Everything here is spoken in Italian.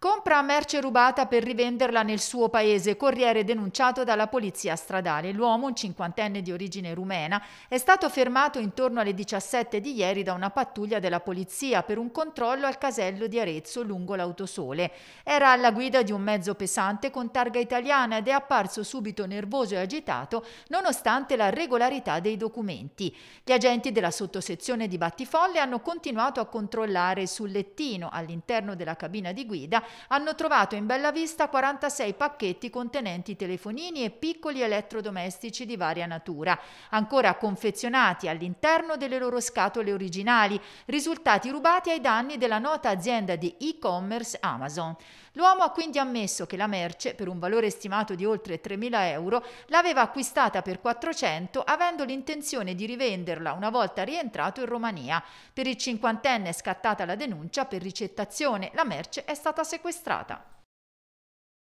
Compra merce rubata per rivenderla nel suo paese, corriere denunciato dalla polizia stradale. L'uomo, un cinquantenne di origine rumena, è stato fermato intorno alle 17 di ieri da una pattuglia della polizia per un controllo al casello di Arezzo lungo l'autosole. Era alla guida di un mezzo pesante con targa italiana ed è apparso subito nervoso e agitato nonostante la regolarità dei documenti. Gli agenti della sottosezione di Battifolle hanno continuato a controllare sul lettino all'interno della cabina di guida hanno trovato in bella vista 46 pacchetti contenenti telefonini e piccoli elettrodomestici di varia natura, ancora confezionati all'interno delle loro scatole originali, risultati rubati ai danni della nota azienda di e-commerce Amazon. L'uomo ha quindi ammesso che la merce, per un valore stimato di oltre 3.000 euro, l'aveva acquistata per 400 avendo l'intenzione di rivenderla una volta rientrato in Romania. Per il cinquantenne è scattata la denuncia per ricettazione, la merce è stata sequestrata sequestrata.